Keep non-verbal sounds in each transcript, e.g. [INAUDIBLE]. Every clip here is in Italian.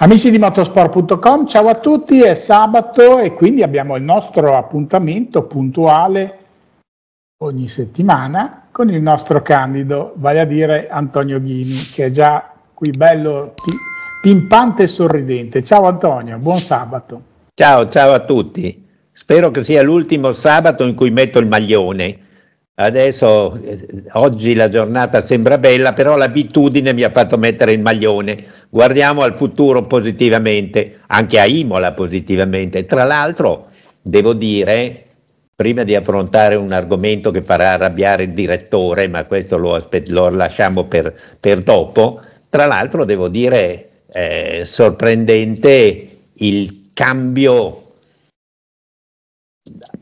Amici di motorsport.com, ciao a tutti, è sabato e quindi abbiamo il nostro appuntamento puntuale ogni settimana con il nostro candido, vale a dire Antonio Ghini, che è già qui bello pimpante e sorridente. Ciao Antonio, buon sabato. Ciao, ciao a tutti. Spero che sia l'ultimo sabato in cui metto il maglione. Adesso, eh, oggi la giornata sembra bella, però l'abitudine mi ha fatto mettere il maglione guardiamo al futuro positivamente, anche a Imola positivamente. Tra l'altro, devo dire, prima di affrontare un argomento che farà arrabbiare il direttore, ma questo lo, aspet- lo lasciamo per, per, dopo, tra l'altro devo dire eh, sorprendente il cambio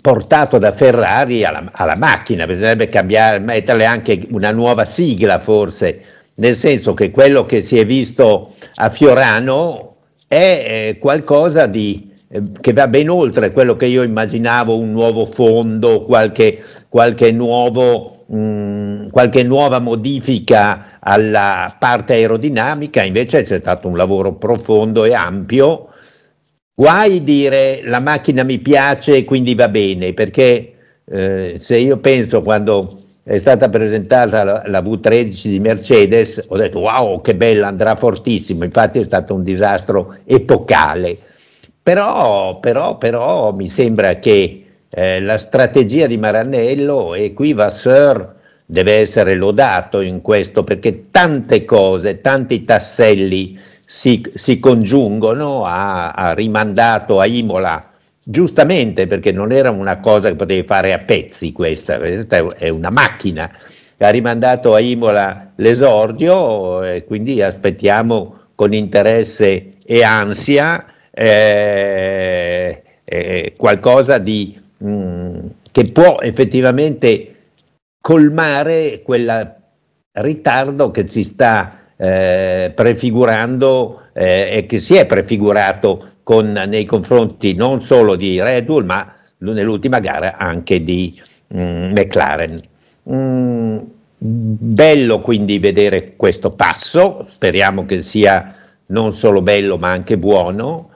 portato da Ferrari alla, alla macchina, bisognerebbe cambiare, metterle anche una nuova sigla forse nel senso che quello che si è visto a Fiorano è eh, qualcosa di, eh, che va ben oltre quello che io immaginavo, un nuovo fondo, qualche, qualche, nuovo, mh, mm, qualche nuova modifica alla parte aerodinamica, invece c'è stato un lavoro profondo e ampio. Guai dire la macchina mi piace e quindi va bene, perché eh, se io penso quando è stata presentata la, V13 di Mercedes, ho detto wow che bella, andrà fortissimo, infatti è stato un disastro epocale, però, però, però mi sembra che eh, la strategia di Maranello e qui Vasseur deve essere lodato in questo perché tante cose, tanti tasselli si, si congiungono, ha, ha rimandato a Imola giustamente perché non era una cosa che potevi fare a pezzi questa, è una macchina, ha rimandato a Imola l'esordio e quindi aspettiamo con interesse e ansia eh, eh, qualcosa di, mh, mm, che può effettivamente colmare quel ritardo che si sta eh, prefigurando eh, e che si è prefigurato con, nei confronti non solo di Red Bull, ma nell'ultima gara anche di mh, mm, McLaren. Mh, mm, bello quindi vedere questo passo, speriamo che sia non solo bello ma anche buono.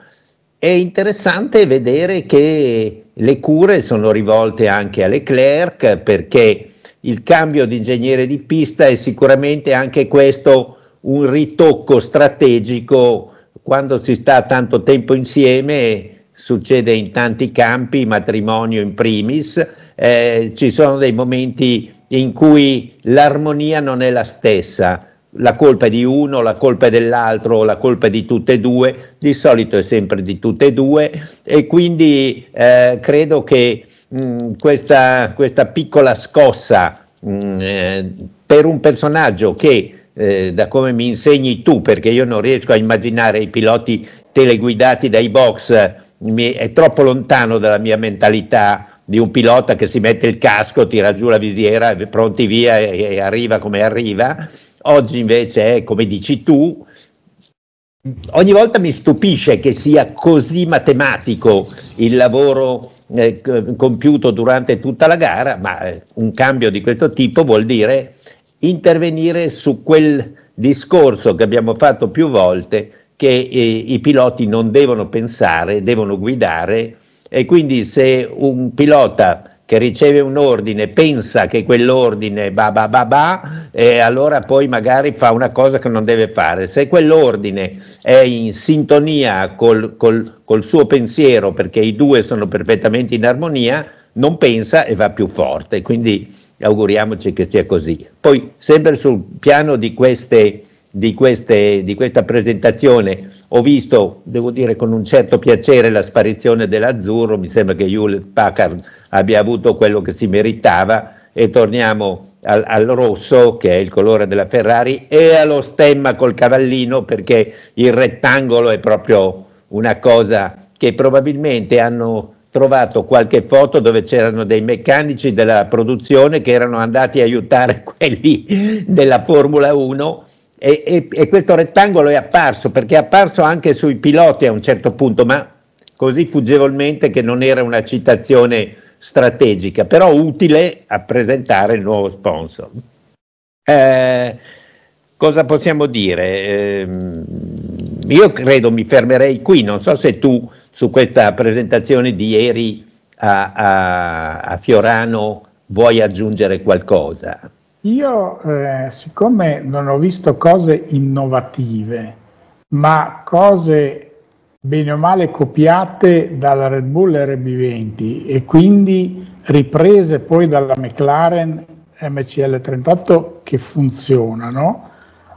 È interessante vedere che le cure sono rivolte anche alle Clerc perché il cambio di ingegnere di pista è sicuramente anche questo un ritocco strategico quando si sta tanto tempo insieme, succede in tanti campi, matrimonio in primis, eh, ci sono dei momenti in cui l'armonia non è la stessa, la colpa è di uno, la colpa è dell'altro, la colpa è di tutte e due, di solito è sempre di tutte e due e quindi eh, credo che mh, mm, questa, questa, piccola scossa mh, mm, eh, per un personaggio che eh, da come mi insegni tu, perché io non riesco a immaginare i piloti teleguidati dai box, mi, è troppo lontano dalla mia mentalità di un pilota che si mette il casco, tira giù la visiera, pronti via e, e arriva come arriva. Oggi invece è come dici tu, Ogni volta mi stupisce che sia così matematico il lavoro eh, compiuto durante tutta la gara, ma eh, un cambio di questo tipo vuol dire intervenire su quel discorso che abbiamo fatto più volte che i, eh, i piloti non devono pensare, devono guidare e quindi se un pilota che riceve un ordine pensa che quell'ordine va va va va eh, allora poi magari fa una cosa che non deve fare. Se quell'ordine è in sintonia col, col, col suo pensiero, perché i due sono perfettamente in armonia, non pensa e va più forte. Quindi auguriamoci che sia così. Poi, sempre sul piano di, queste, di, queste, di questa presentazione, ho visto, devo dire con un certo piacere, la sparizione dell'azzurro, mi sembra che Hewlett Packard abbia avuto quello che si meritava e torniamo al, al, rosso, che è il colore della Ferrari, e allo stemma col cavallino, perché il rettangolo è proprio una cosa che probabilmente hanno trovato qualche foto dove c'erano dei meccanici della produzione che erano andati a aiutare [LAUGHS] quelli della Formula 1 e, e, e, questo rettangolo è apparso perché è apparso anche sui piloti a un certo punto, ma così fuggevolmente che non era una citazione strategica, però utile a presentare il nuovo sponsor. Eh, cosa possiamo dire? Eh, io credo mi fermerei qui, non so se tu su questa presentazione di ieri a, a, a Fiorano vuoi aggiungere qualcosa? Io, eh, siccome non ho visto cose innovative, ma cose bene o male copiate dalla Red Bull RB20 e quindi riprese poi dalla McLaren MCL38 che funzionano,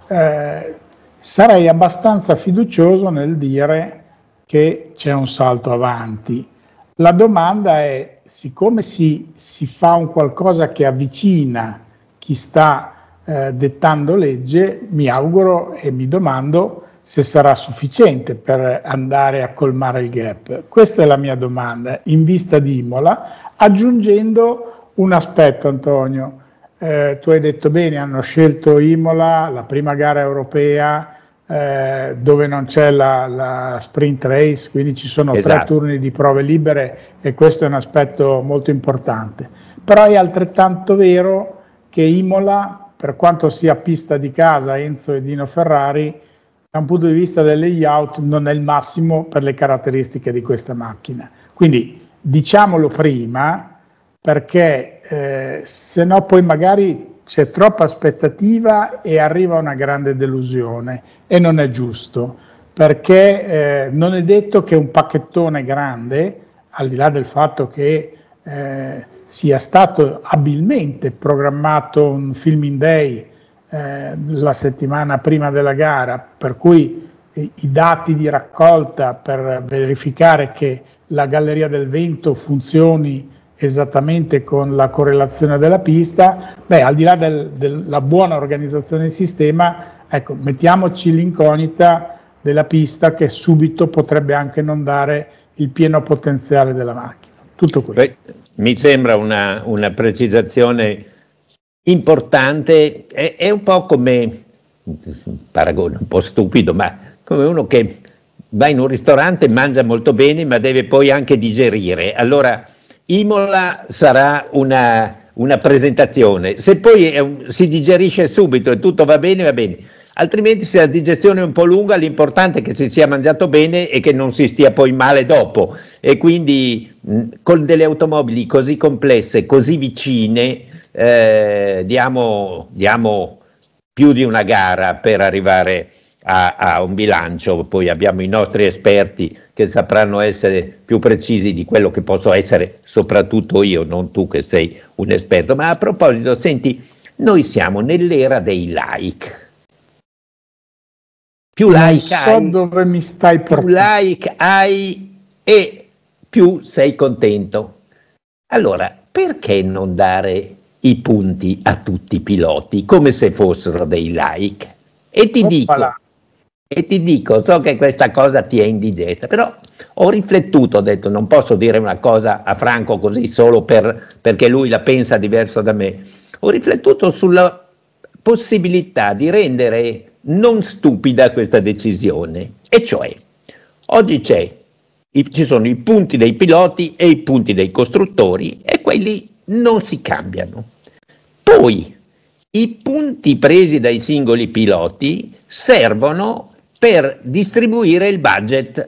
eh, sarei abbastanza fiducioso nel dire che c'è un salto avanti. La domanda è, siccome si, si fa un qualcosa che avvicina chi sta eh, dettando legge, mi auguro e mi domando se sarà sufficiente per andare a colmare il gap. Questa è la mia domanda in vista di Imola, aggiungendo un aspetto Antonio, eh, tu hai detto bene, hanno scelto Imola, la prima gara europea, eh, dove non c'è la, la, sprint race, quindi ci sono esatto. tre turni di prove libere e questo è un aspetto molto importante. Però è altrettanto vero che Imola, per quanto sia pista di casa Enzo e Dino Ferrari, da un punto di vista del layout non è il massimo per le caratteristiche di questa macchina. Quindi diciamolo prima perché eh, se no poi magari c'è troppa aspettativa e arriva una grande delusione e non è giusto perché eh, non è detto che un pacchettone grande, al di là del fatto che eh, sia stato abilmente programmato un filming day eh, la settimana prima della gara, per cui i dati di raccolta per verificare che la galleria del vento funzioni esattamente con la correlazione della pista, beh, al di là del, della buona organizzazione del sistema, ecco, mettiamoci l'incognita della pista che subito potrebbe anche non dare il pieno potenziale della macchina. Tutto questo. mi sembra una, una precisazione importante, è, è, un po' come, un paragone un po' stupido, ma come uno che va in un ristorante, mangia molto bene, ma deve poi anche digerire. Allora, Imola sarà una, una presentazione, se poi un, si digerisce subito e tutto va bene, va bene, altrimenti se la digestione è un po' lunga l'importante è che si sia mangiato bene e che non si stia poi male dopo e quindi mh, con delle automobili così complesse, così vicine, eh, diamo, diamo più di una gara per arrivare a a, a, un bilancio, poi abbiamo i nostri esperti che sapranno essere più precisi di quello che posso essere, soprattutto io, non tu che sei un esperto. Ma a proposito, senti, noi siamo nell'era dei like. Più like so hai, dove mi stai più like hai e più sei contento. Allora, perché non dare i punti a tutti i piloti come se fossero dei like? E ti Oppala. dico, e ti dico, so che questa cosa ti è indigesta, però ho riflettuto, ho detto non posso dire una cosa a Franco così solo per, perché lui la pensa diverso da me, ho riflettuto sulla possibilità di rendere non stupida questa decisione, e cioè oggi i, ci sono i punti dei piloti e i punti dei costruttori e quelli non si cambiano. Poi i punti presi dai singoli piloti servono per distribuire il budget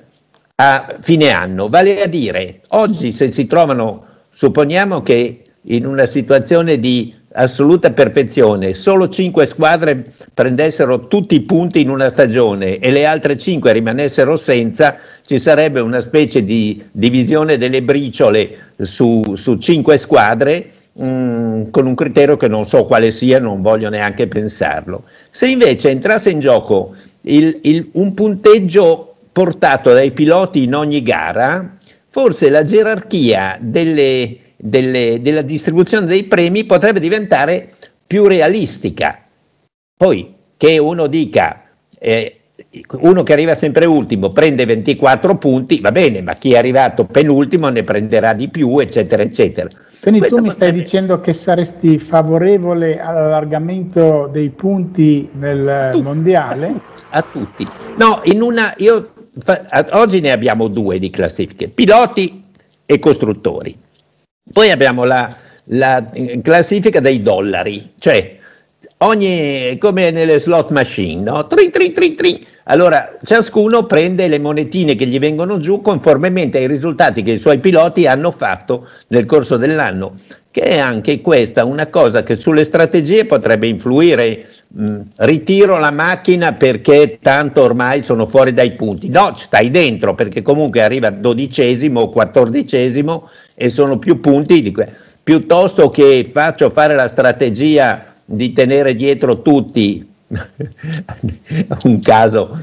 a fine anno. Vale a dire, oggi se si trovano, supponiamo che in una situazione di assoluta perfezione, solo 5 squadre prendessero tutti i punti in una stagione e le altre 5 rimanessero senza, ci sarebbe una specie di divisione delle briciole su, su 5 squadre mm, con un criterio che non so quale sia, non voglio neanche pensarlo. Se invece entrasse in gioco il, il, un punteggio portato dai piloti in ogni gara, forse la gerarchia delle, delle, della distribuzione dei premi potrebbe diventare più realistica. Poi che uno dica eh, uno che arriva sempre ultimo prende 24 punti, va bene, ma chi è arrivato penultimo ne prenderà di più, eccetera, eccetera. Quindi Questo tu mi stai dicendo che saresti favorevole all'allargamento dei punti nel tutti, mondiale? A tutti, No, in una, io, oggi ne abbiamo due di classifiche, piloti e costruttori. Poi abbiamo la, la eh, classifica dei dollari, cioè ogni, come nelle slot machine, no? Trin, trin, trin, trin allora, ciascuno prende le monetine che gli vengono giù conformemente ai risultati che i suoi piloti hanno fatto nel corso dell'anno, che è anche questa una cosa che sulle strategie potrebbe influire. Mm, ritiro la macchina perché tanto ormai sono fuori dai punti. No, stai dentro perché comunque arriva dodicesimo o quattordicesimo e sono più punti di que- piuttosto che faccio fare la strategia di tenere dietro tutti [LAUGHS] un caso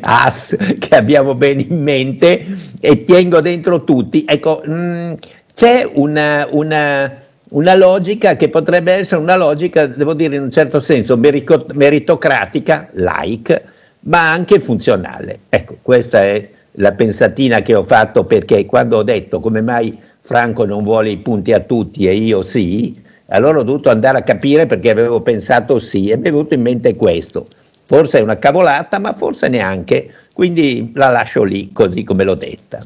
AS che abbiamo bene in mente e tengo dentro tutti. Ecco, mh, mm, c'è una, una, una, logica che potrebbe essere una logica, devo dire in un certo senso, meritocratica, like, ma anche funzionale. Ecco, questa è la pensatina che ho fatto perché quando ho detto come mai Franco non vuole i punti a tutti e io sì, allora ho dovuto andare a capire perché avevo pensato sì e mi è venuto in mente questo. Forse è una cavolata, ma forse neanche, quindi la lascio lì così come l'ho detta.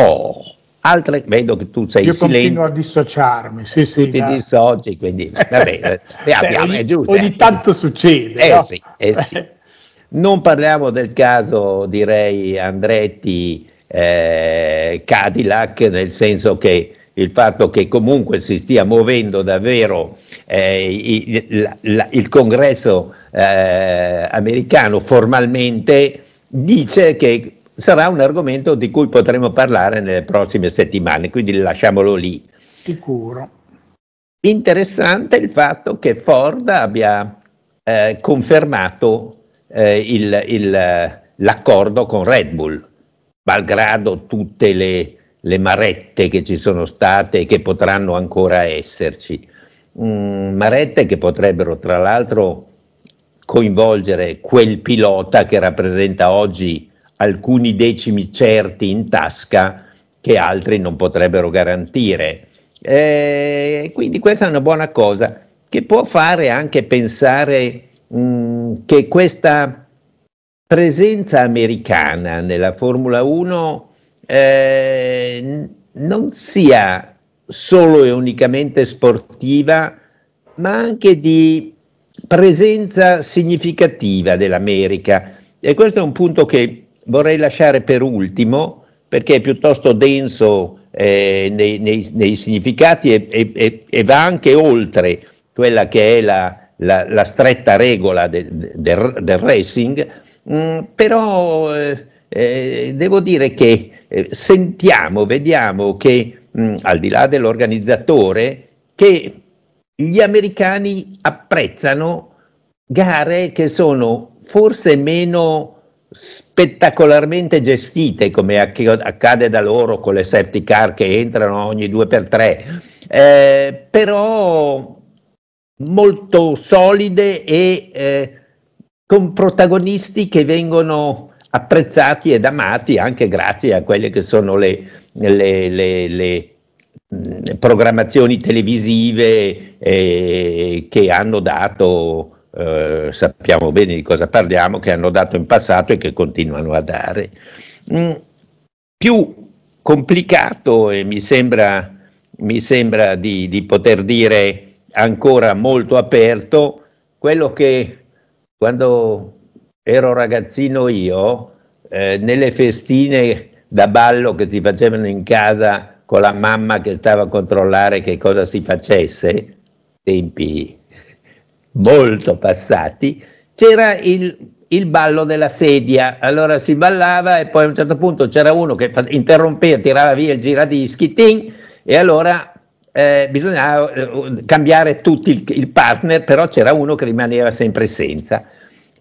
Oh, altre, vedo che tu sei Io silenzio. continuo a dissociarmi, sì, sì. Tu ti no. dissoci, quindi va bene, [LAUGHS] abbiamo, è giusto. Ogni eh. tanto succede. Eh, no? sì, eh sì. Non parliamo del caso, direi, Andretti eh, Cadillac, nel senso che il fatto che comunque si stia muovendo davvero eh, il, la, il, congresso eh, americano formalmente dice che sarà un argomento di cui potremo parlare nelle prossime settimane, quindi lasciamolo lì. Sicuro. Interessante il fatto che Ford abbia eh, confermato eh, il, il, l'accordo con Red Bull, malgrado tutte le le marette che ci sono state e che potranno ancora esserci. Mm, marette che potrebbero tra l'altro coinvolgere quel pilota che rappresenta oggi alcuni decimi certi in tasca che altri non potrebbero garantire. E eh, quindi questa è una buona cosa che può fare anche pensare mh, mm, che questa presenza americana nella Formula 1 eh, non sia solo e unicamente sportiva, ma anche di presenza significativa dell'America. E questo è un punto che vorrei lasciare per ultimo, perché è piuttosto denso eh, nei, nei, nei, significati e, e, e, va anche oltre quella che è la, la, la stretta regola de, de, del, del racing, mm, però eh, eh, devo dire che eh, sentiamo, vediamo che mh, mm, al di là dell'organizzatore, che gli americani apprezzano gare che sono forse meno spettacolarmente gestite come accade da loro con le safety car che entrano ogni due per tre eh, però molto solide e eh, con protagonisti che vengono apprezzati ed amati anche grazie a quelle che sono le, le, le, le programmazioni televisive eh, che hanno dato, eh, sappiamo bene di cosa parliamo, che hanno dato in passato e che continuano a dare. Mm, più complicato e mi sembra, mi sembra di, di, poter dire ancora molto aperto, quello che quando ero ragazzino io, eh, nelle festine da ballo che si facevano in casa con la mamma che stava a controllare che cosa si facesse, tempi molto passati, c'era il, il, ballo della sedia. Allora si ballava e poi a un certo punto c'era uno che interrompeva, tirava via il giradischi, ting, e allora eh, bisognava eh, cambiare tutti il, il partner, però c'era uno che rimaneva sempre senza.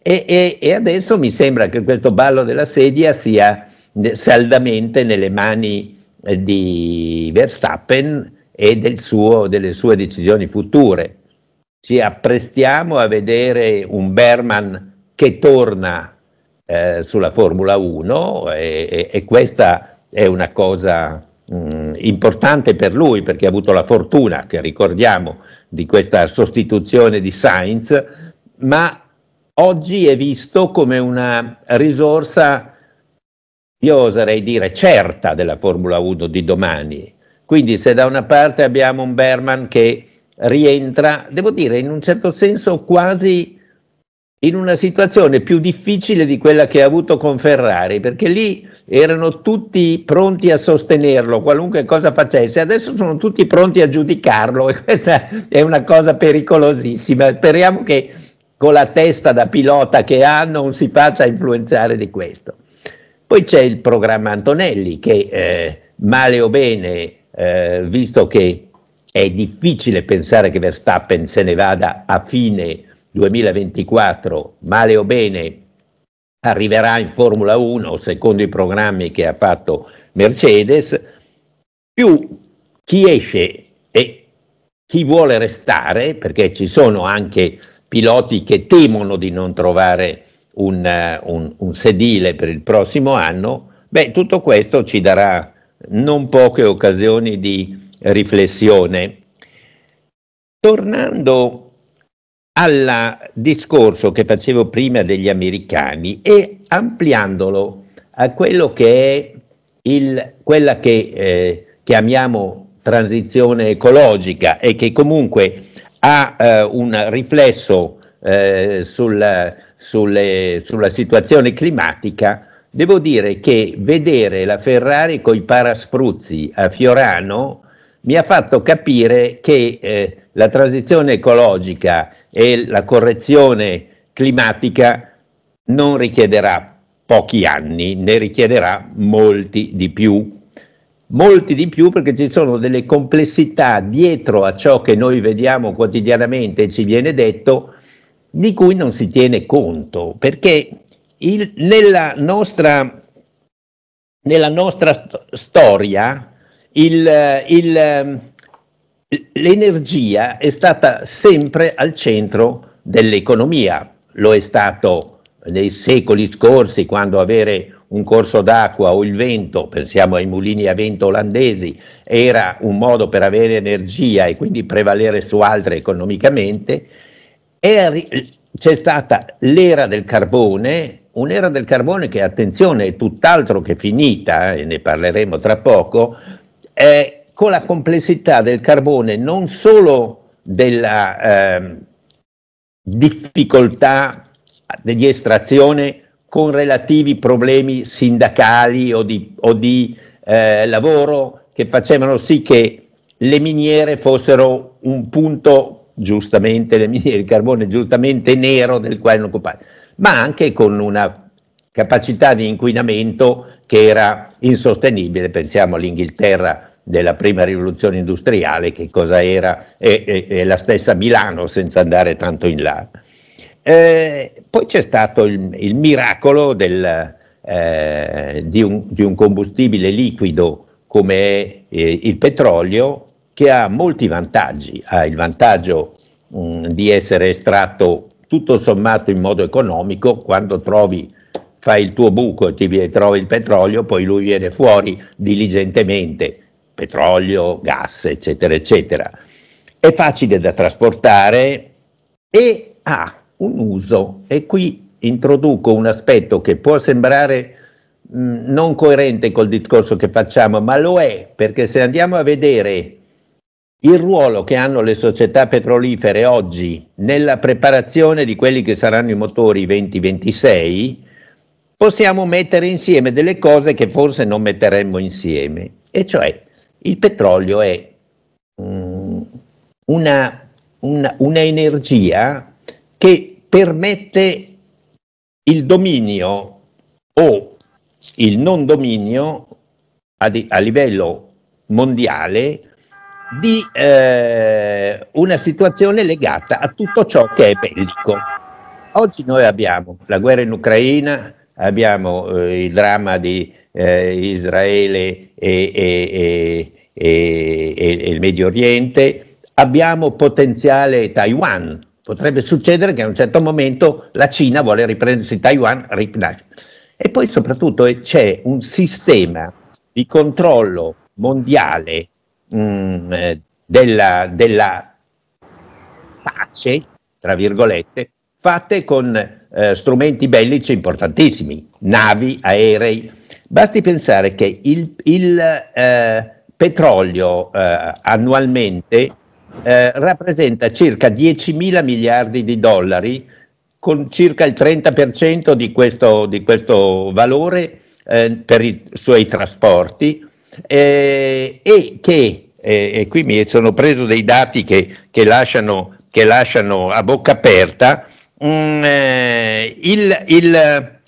E, e, e adesso mi sembra che questo ballo della sedia sia saldamente nelle mani eh, di Verstappen e del suo, delle sue decisioni future. Ci apprestiamo a vedere un Berman che torna eh, sulla Formula 1 e, e, e, questa è una cosa mh, mm, importante per lui perché ha avuto la fortuna, che ricordiamo, di questa sostituzione di Sainz, ma oggi è visto come una risorsa, io oserei dire, certa della Formula 1 di domani. Quindi se da una parte abbiamo un Berman che rientra, devo dire, in un certo senso quasi in una situazione più difficile di quella che ha avuto con Ferrari, perché lì erano tutti pronti a sostenerlo, qualunque cosa facesse, adesso sono tutti pronti a giudicarlo [LAUGHS] e questa è una cosa pericolosissima. Speriamo che con la testa da pilota che ha non si faccia influenzare di questo. Poi c'è il programma Antonelli che eh, male o bene, eh, visto che è difficile pensare che Verstappen se ne vada a fine 2024, male o bene arriverà in Formula 1 secondo i programmi che ha fatto Mercedes, più chi esce e chi vuole restare, perché ci sono anche piloti che temono di non trovare un, eh, un, un sedile per il prossimo anno, beh, tutto questo ci darà non poche occasioni di riflessione. Tornando al discorso che facevo prima degli americani e ampliandolo a quello che è il, quella che eh, chiamiamo transizione ecologica e che comunque ha eh, un riflesso eh, sulla, sulle, sulla situazione climatica, devo dire che vedere la Ferrari con i paraspruzzi a Fiorano mi ha fatto capire che eh, la transizione ecologica e la correzione climatica non richiederà pochi anni, ne richiederà molti di più molti di più perché ci sono delle complessità dietro a ciò che noi vediamo quotidianamente e ci viene detto di cui non si tiene conto, perché il, nella, nostra, nella nostra st- storia il, il, l'energia è stata sempre al centro dell'economia, lo è stato nei secoli scorsi quando avere un corso d'acqua o il vento, pensiamo ai mulini a vento olandesi, era un modo per avere energia e quindi prevalere su altre economicamente, c'è stata l'era del carbone, un'era del carbone che, attenzione, è tutt'altro che finita, eh, e ne parleremo tra poco, è con la complessità del carbone non solo della eh, difficoltà di estrazione, con relativi problemi sindacali o di, o di eh, lavoro che facevano sì che le miniere fossero un punto, giustamente, le miniere di carbone giustamente nero del quale non occupare, ma anche con una capacità di inquinamento che era insostenibile, pensiamo all'Inghilterra della prima rivoluzione industriale, che cosa era, e, e, e la stessa Milano senza andare tanto in là. Eh, poi c'è stato il, il miracolo del, eh, di, un, di, un, combustibile liquido come eh, il petrolio che ha molti vantaggi, ha il vantaggio mh, mm, di essere estratto tutto sommato in modo economico quando trovi fai il tuo buco e ti trovi il petrolio, poi lui viene fuori diligentemente, petrolio, gas, eccetera, eccetera. È facile da trasportare e ha ah, un uso e qui introduco un aspetto che può sembrare mh, mm, non coerente col discorso che facciamo, ma lo è perché se andiamo a vedere il ruolo che hanno le società petrolifere oggi nella preparazione di quelli che saranno i motori 2026, possiamo mettere insieme delle cose che forse non metteremmo insieme, e cioè il petrolio è um, una, una, una energia che permette il dominio o il non dominio a, di, a livello mondiale di eh, una situazione legata a tutto ciò che è bellico. Oggi noi abbiamo la guerra in Ucraina, abbiamo eh, il dramma di eh, Israele e, e, e, e, il Medio Oriente, abbiamo potenziale Taiwan potrebbe succedere che a un certo momento la Cina vuole riprendersi Taiwan, riprendersi. e poi soprattutto eh, c'è un sistema di controllo mondiale mh, mm, eh, della, della, pace, tra virgolette, fatte con eh, strumenti bellici importantissimi, navi, aerei. Basti pensare che il, il eh, petrolio eh, annualmente eh, rappresenta circa 10 mila miliardi di dollari, con circa il 30% di questo, di questo valore eh, per i suoi trasporti eh, e che, eh, e qui mi sono preso dei dati che, che, lasciano, che lasciano, a bocca aperta, mh, mm, eh, il, il,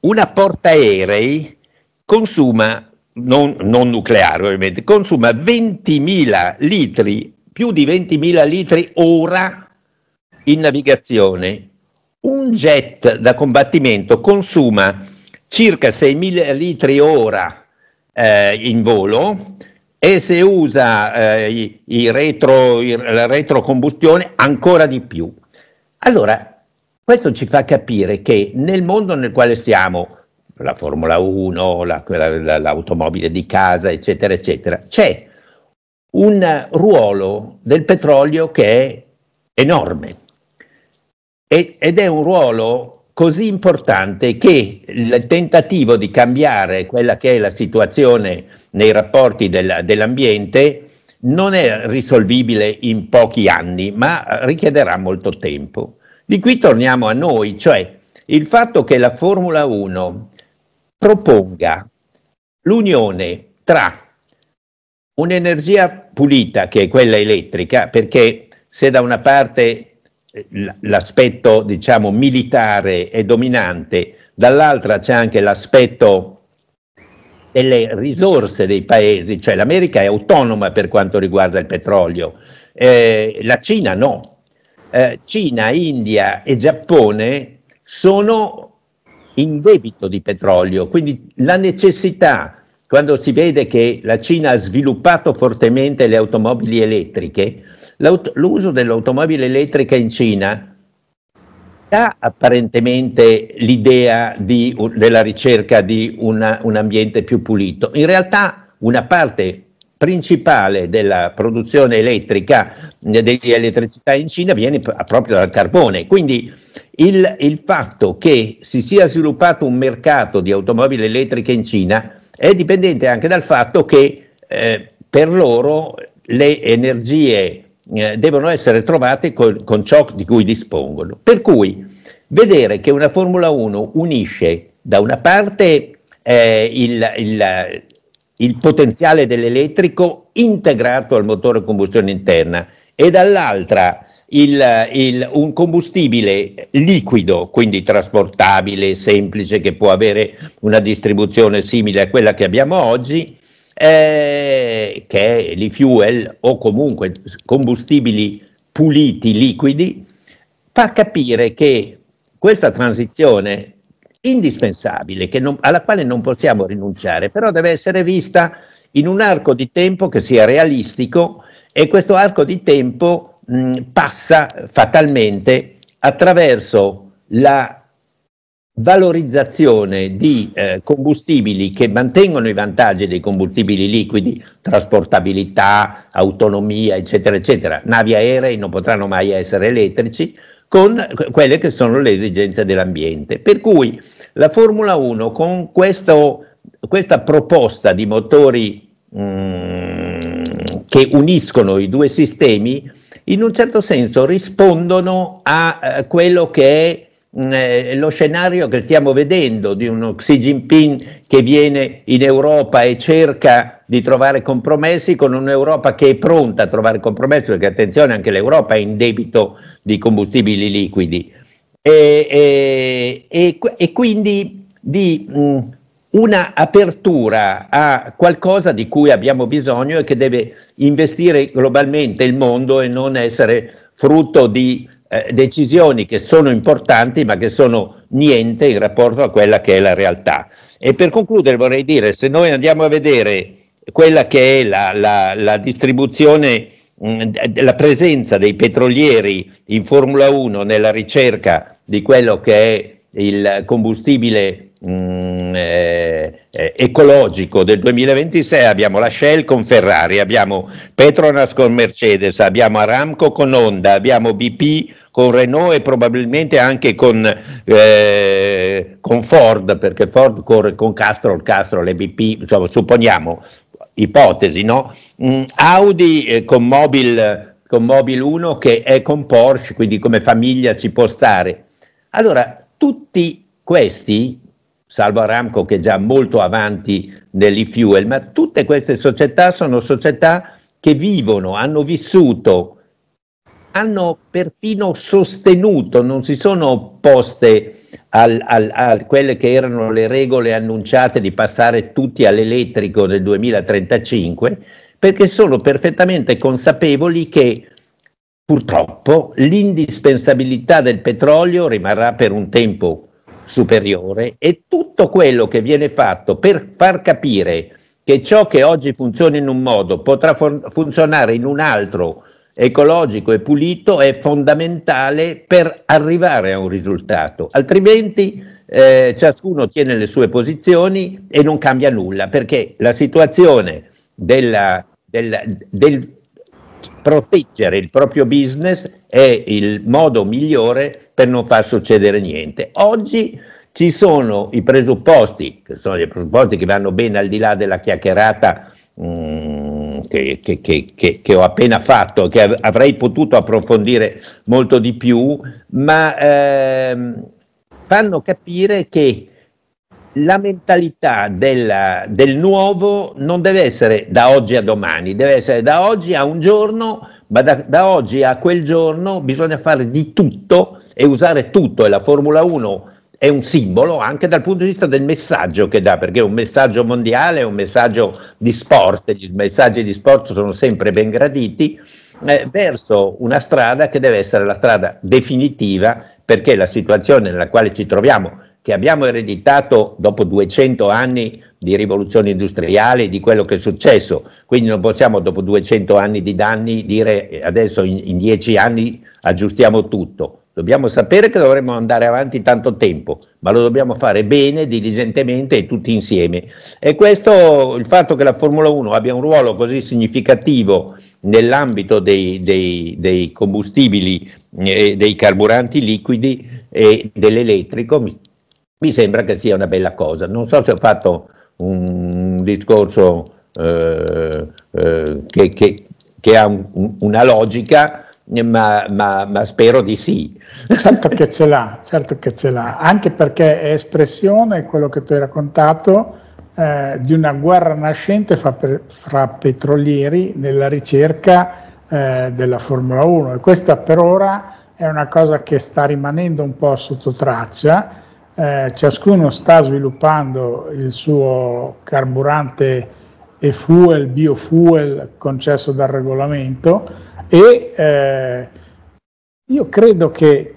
una portaerei consuma non, non, nucleare ovviamente, consuma 20.000 litri più di 20.000 litri ora in navigazione, un jet da combattimento consuma circa 6.000 litri ora eh, in volo e se usa eh, i, i retro, i, la retrocombustione ancora di più. Allora, questo ci fa capire che nel mondo nel quale siamo, la Formula 1, la, la, l'automobile di casa, eccetera, eccetera, c'è un ruolo del petrolio che è enorme ed è un ruolo così importante che il tentativo di cambiare quella che è la situazione nei rapporti della, dell'ambiente non è risolvibile in pochi anni, ma richiederà molto tempo. Di qui torniamo a noi, cioè il fatto che la Formula 1 proponga l'unione tra Un'energia pulita che è quella elettrica, perché se da una parte eh, l'aspetto diciamo militare è dominante, dall'altra c'è anche l'aspetto delle risorse dei paesi, cioè l'America è autonoma per quanto riguarda il petrolio, eh, la Cina no. Eh, Cina, India e Giappone sono in debito di petrolio, quindi la necessità quando si vede che la Cina ha sviluppato fortemente le automobili elettriche, l'uso dell'automobile elettrica in Cina dà apparentemente l'idea di, della ricerca di una, un ambiente più pulito. In realtà una parte principale della produzione elettrica eh, dell'elettricità in Cina viene proprio dal carbone. Quindi il, il fatto che si sia sviluppato un mercato di automobili elettriche in Cina è dipendente anche dal fatto che eh, per loro le energie eh, devono essere trovate con, con ciò di cui dispongono. Per cui vedere che una Formula 1 unisce da una parte eh, il, il, il, potenziale dell'elettrico integrato al motore a combustione interna e dall'altra il, il, un combustibile liquido, quindi trasportabile, semplice, che può avere una distribuzione simile a quella che abbiamo oggi, eh, che è l'e-fuel o comunque combustibili puliti, liquidi, fa capire che questa transizione indispensabile, non, alla quale non possiamo rinunciare, però deve essere vista in un arco di tempo che sia realistico e questo arco di tempo Mm, passa fatalmente attraverso la valorizzazione di eh, combustibili che mantengono i vantaggi dei combustibili liquidi, trasportabilità, autonomia, eccetera, eccetera. Navi aeree non potranno mai essere elettrici con quelle che sono le esigenze dell'ambiente. Per cui la Formula 1 con questo, questa proposta di motori mh, mm, che uniscono i due sistemi in un certo senso rispondono a eh, quello che è mh, mm, eh, lo scenario che stiamo vedendo di uno Xi Jinping che viene in Europa e cerca di trovare compromessi con un'Europa che è pronta a trovare compromessi, perché attenzione anche l'Europa è in debito di combustibili liquidi. E, e, e, e quindi di mh, mm, una apertura a qualcosa di cui abbiamo bisogno e che deve investire globalmente il mondo e non essere frutto di eh, decisioni che sono importanti ma che sono niente in rapporto a quella che è la realtà. E per concludere vorrei dire, se noi andiamo a vedere quella che è la, la, la distribuzione, mh, mm, la presenza dei petrolieri in Formula 1 nella ricerca di quello che è il combustibile Mm, eh, eh, ecologico del 2026 abbiamo la Shell con Ferrari, abbiamo Petronas con Mercedes, abbiamo Aramco con Honda, abbiamo BP con Renault e probabilmente anche con, eh, con Ford, perché Ford corre con Castro, Castro le BP, insomma, supponiamo, ipotesi, no? Mm, Audi eh, con Mobile con Mobil 1 che è con Porsche, quindi come famiglia ci può stare. Allora, tutti questi salvo Aramco che è già molto avanti nell'e-fuel, ma tutte queste società sono società che vivono, hanno vissuto, hanno perfino sostenuto, non si sono opposte a quelle che erano le regole annunciate di passare tutti all'elettrico nel 2035, perché sono perfettamente consapevoli che purtroppo l'indispensabilità del petrolio rimarrà per un tempo superiore e tutto quello che viene fatto per far capire che ciò che oggi funziona in un modo potrà fun- funzionare in un altro ecologico e pulito è fondamentale per arrivare a un risultato, altrimenti eh, ciascuno tiene le sue posizioni e non cambia nulla perché la situazione della, della, del proteggere il proprio business è il modo migliore per non far succedere niente. Oggi ci sono i presupposti, che sono dei presupposti che vanno ben al di là della chiacchierata mh, mm, che, che, che, che, ho appena fatto, che av- avrei potuto approfondire molto di più, ma ehm, fanno capire che la mentalità della, del nuovo non deve essere da oggi a domani, deve essere da oggi a un giorno, ma da, da oggi a quel giorno bisogna fare di tutto e usare tutto e la Formula 1 è un simbolo anche dal punto di vista del messaggio che dà, perché è un messaggio mondiale, è un messaggio di sport, i messaggi di sport sono sempre ben graditi, eh, verso una strada che deve essere la strada definitiva perché la situazione nella quale ci troviamo che abbiamo ereditato dopo 200 anni di rivoluzione industriale di quello che è successo, quindi non possiamo dopo 200 anni di danni dire eh, adesso in, in 10 anni aggiustiamo tutto. Dobbiamo sapere che dovremmo andare avanti tanto tempo, ma lo dobbiamo fare bene, diligentemente e tutti insieme. E questo, il fatto che la Formula 1 abbia un ruolo così significativo nell'ambito dei, dei, dei combustibili, eh, dei carburanti liquidi e dell'elettrico, mi sembra che sia una bella cosa. Non so se ho fatto un discorso eh, eh, che, che, che, ha un, una logica, ma, ma, ma, spero di sì. Certo che ce l'ha, certo che ce l'ha, anche perché è espressione quello che tu hai raccontato eh, di una guerra nascente fra, fra petrolieri nella ricerca eh, della Formula 1 e questa per ora è una cosa che sta rimanendo un po' sotto traccia eh, ciascuno sta sviluppando il suo carburante e fuel, biofuel concesso dal regolamento e eh, io credo che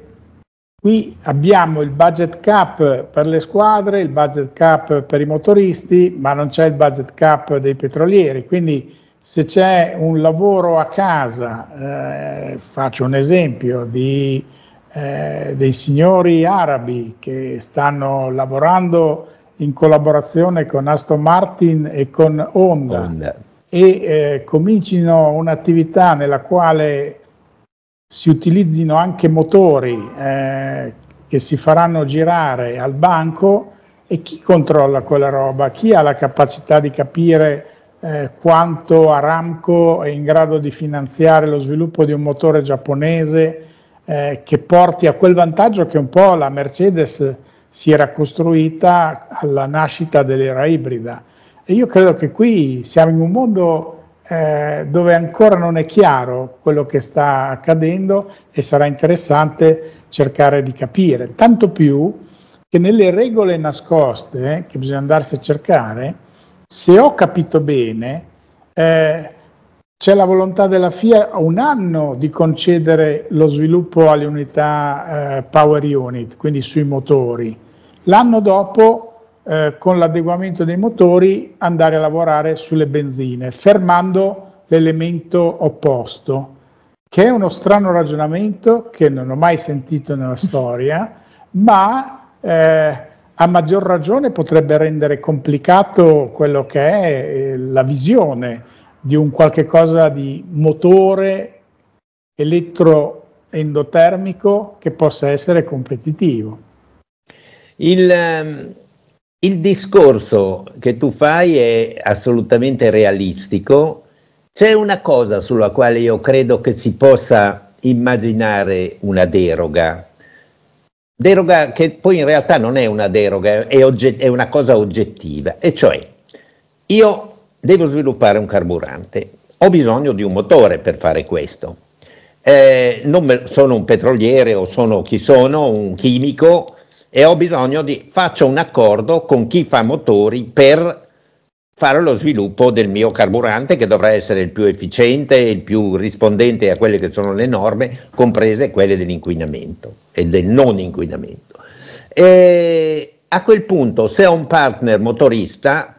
qui abbiamo il budget cap per le squadre, il budget cap per i motoristi, ma non c'è il budget cap dei petrolieri, quindi se c'è un lavoro a casa, eh, faccio un esempio di eh, dei signori arabi che stanno lavorando in collaborazione con Aston Martin e con Honda, Honda. e eh, comincino un'attività nella quale si utilizzino anche motori eh, che si faranno girare al banco e chi controlla quella roba? Chi ha la capacità di capire eh, quanto Aramco è in grado di finanziare lo sviluppo di un motore giapponese eh, che porti a quel vantaggio che un po' la Mercedes si era costruita alla nascita dell'era ibrida. E io credo che qui siamo in un mondo eh, dove ancora non è chiaro quello che sta accadendo e sarà interessante cercare di capire, tanto più che nelle regole nascoste eh, che bisogna andarsi a cercare, se ho capito bene, eh, c'è la volontà della FIA a un anno di concedere lo sviluppo alle unità eh, power unit, quindi sui motori. L'anno dopo, eh, con l'adeguamento dei motori, andare a lavorare sulle benzine, fermando l'elemento opposto, che è uno strano ragionamento che non ho mai sentito nella storia, [LAUGHS] ma eh, a maggior ragione potrebbe rendere complicato quello che è eh, la visione di un qualche cosa di motore elettroendotermico che possa essere competitivo. Il, ehm, il discorso che tu fai è assolutamente realistico. C'è una cosa sulla quale io credo che si possa immaginare una deroga, deroga che poi in realtà non è una deroga, è, ogget- è una cosa oggettiva, e cioè io devo sviluppare un carburante, ho bisogno di un motore per fare questo. Eh, non sono un petroliere o sono chi sono, un chimico e ho bisogno di faccio un accordo con chi fa motori per fare lo sviluppo del mio carburante che dovrà essere il più efficiente, il più rispondente a quelle che sono le norme, comprese quelle dell'inquinamento e del non inquinamento. E a quel punto, se ho un partner motorista,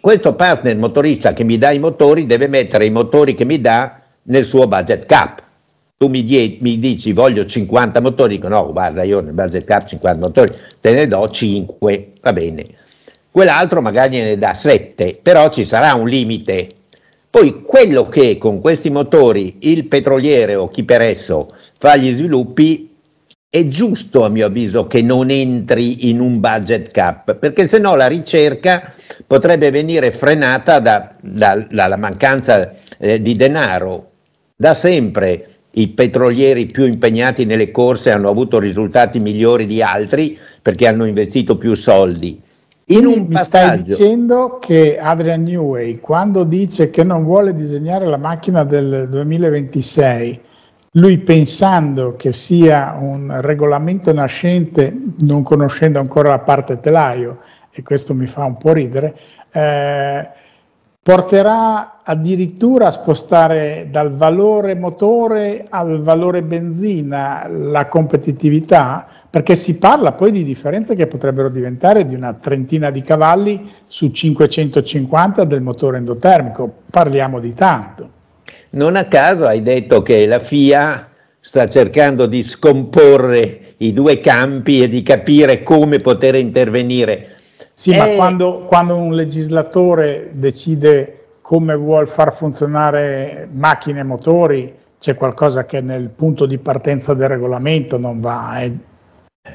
questo partner motorista che mi dà i motori deve mettere i motori che mi dà nel suo budget cap. Tu mi, die, mi dici voglio 50 motori, dico no, guarda io nel budget cap 50 motori, te ne do 5, va bene. Quell'altro magari ne dà 7, però ci sarà un limite. Poi quello che con questi motori il petroliere o chi per esso fa gli sviluppi è giusto a mio avviso che non entri in un budget cap, perché se no la ricerca potrebbe venire frenata da, da, dalla mancanza eh, di denaro. Da sempre i petrolieri più impegnati nelle corse hanno avuto risultati migliori di altri perché hanno investito più soldi. In un mi stai dicendo che Adrian Newey, quando dice che non vuole disegnare la macchina del 2026, lui pensando che sia un regolamento nascente, non conoscendo ancora la parte telaio, e questo mi fa un po' ridere, eh, porterà addirittura a spostare dal valore motore al valore benzina la competitività, perché si parla poi di differenze che potrebbero diventare di una trentina di cavalli su 550 del motore endotermico, parliamo di tanto. Non a caso hai detto che la FIA sta cercando di scomporre i due campi e di capire come poter intervenire. Sì, e... ma eh, quando, quando un legislatore decide come vuol far funzionare macchine e motori, c'è qualcosa che nel punto di partenza del regolamento non va. Eh.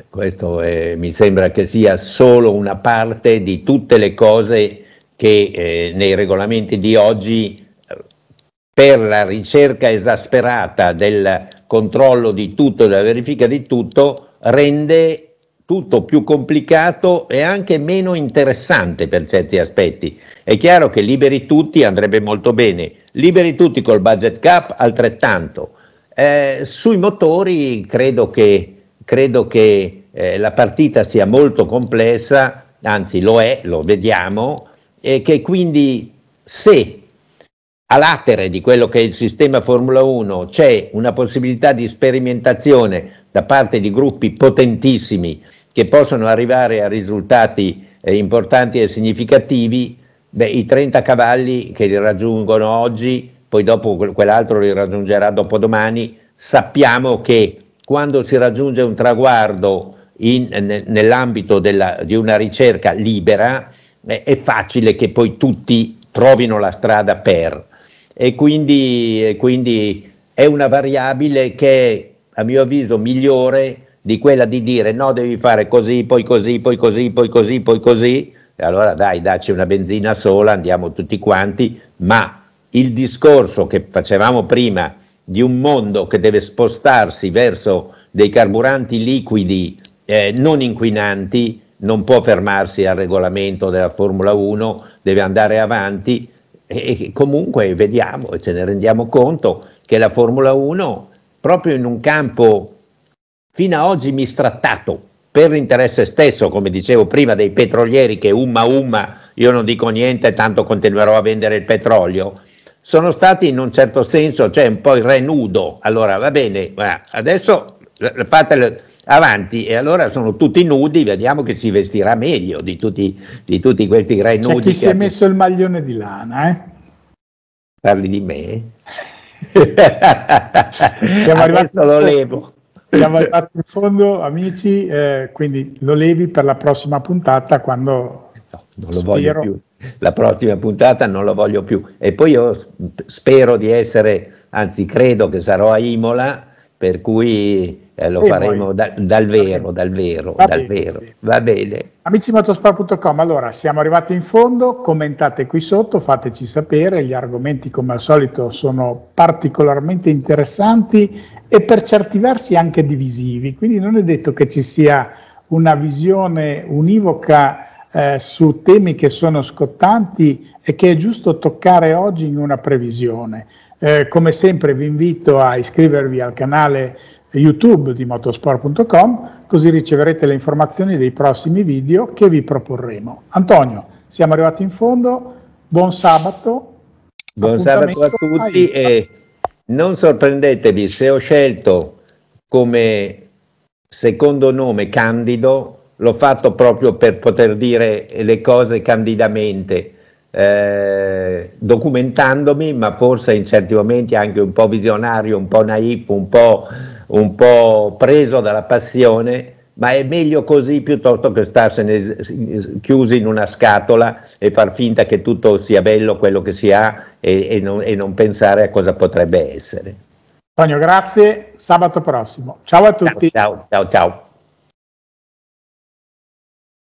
Questo è, mi sembra che sia solo una parte di tutte le cose che eh, nei regolamenti di oggi per la ricerca esasperata del controllo di tutto della verifica di tutto, rende tutto più complicato e anche meno interessante per certi aspetti. È chiaro che liberi tutti andrebbe molto bene, liberi tutti col budget cap altrettanto. Eh, sui motori credo che, credo che eh, la partita sia molto complessa, anzi lo è, lo vediamo, e che quindi se a latere di quello che è il sistema Formula 1 c'è una possibilità di sperimentazione da parte di gruppi potentissimi che possono arrivare a risultati eh, importanti e significativi, beh, i 30 cavalli che li raggiungono oggi, poi dopo quell'altro li raggiungerà dopodomani, sappiamo che quando si raggiunge un traguardo in, nell'ambito della, di una ricerca libera, eh, è facile che poi tutti trovino la strada per e quindi, e quindi è una variabile che a mio avviso migliore di quella di dire no devi fare così, poi così, poi così, poi così, poi così, e allora dai dacci una benzina sola, andiamo tutti quanti, ma il discorso che facevamo prima di un mondo che deve spostarsi verso dei carburanti liquidi eh, non inquinanti non può fermarsi al regolamento della Formula 1, deve andare avanti e comunque vediamo e ce ne rendiamo conto che la Formula 1 proprio in un campo fino ad oggi mistrattato per l'interesse stesso, come dicevo prima, dei petrolieri che umma umma, io non dico niente, tanto continuerò a vendere il petrolio, sono stati in un certo senso, cioè un po' il re nudo. Allora va bene, adesso fatelo avanti e allora sono tutti nudi, vediamo che si vestirà meglio di tutti, di tutti questi re nudi. C'è chi si è messo il maglione di lana, eh? Parli di me? [LAUGHS] Siamo Adesso lo levo. Siamo arrivati in fondo, amici, eh, quindi lo levi per la prossima puntata quando... No, non lo spero. voglio più. La prossima puntata non lo voglio più. E poi io spero di essere, anzi credo che sarò a Imola per cui eh, lo e faremo da, dal vero, dal vero, Va dal bene, vero. Va bene. Amici allora siamo arrivati in fondo, commentate qui sotto, fateci sapere, gli argomenti come al solito sono particolarmente interessanti e per certi versi anche divisivi, quindi non è detto che ci sia una visione univoca eh, su temi che sono scottanti e che è giusto toccare oggi in una previsione. Eh, come sempre vi invito a iscrivervi al canale YouTube di motorsport.com così riceverete le informazioni dei prossimi video che vi proporremo. Antonio, siamo arrivati in fondo, buon sabato. Buon sabato a tutti a e non sorprendetevi se ho scelto come secondo nome Candido, l'ho fatto proprio per poter dire le cose candidamente eh, documentandomi, ma forse in certi momenti anche un po' visionario, un po' naif, un po', un po preso dalla passione, ma è meglio così piuttosto che starsene chiusi in una scatola e far finta che tutto sia bello quello che si ha e, e, non, e non, pensare a cosa potrebbe essere. Antonio, grazie, sabato prossimo. Ciao a tutti. ciao, ciao. ciao. ciao.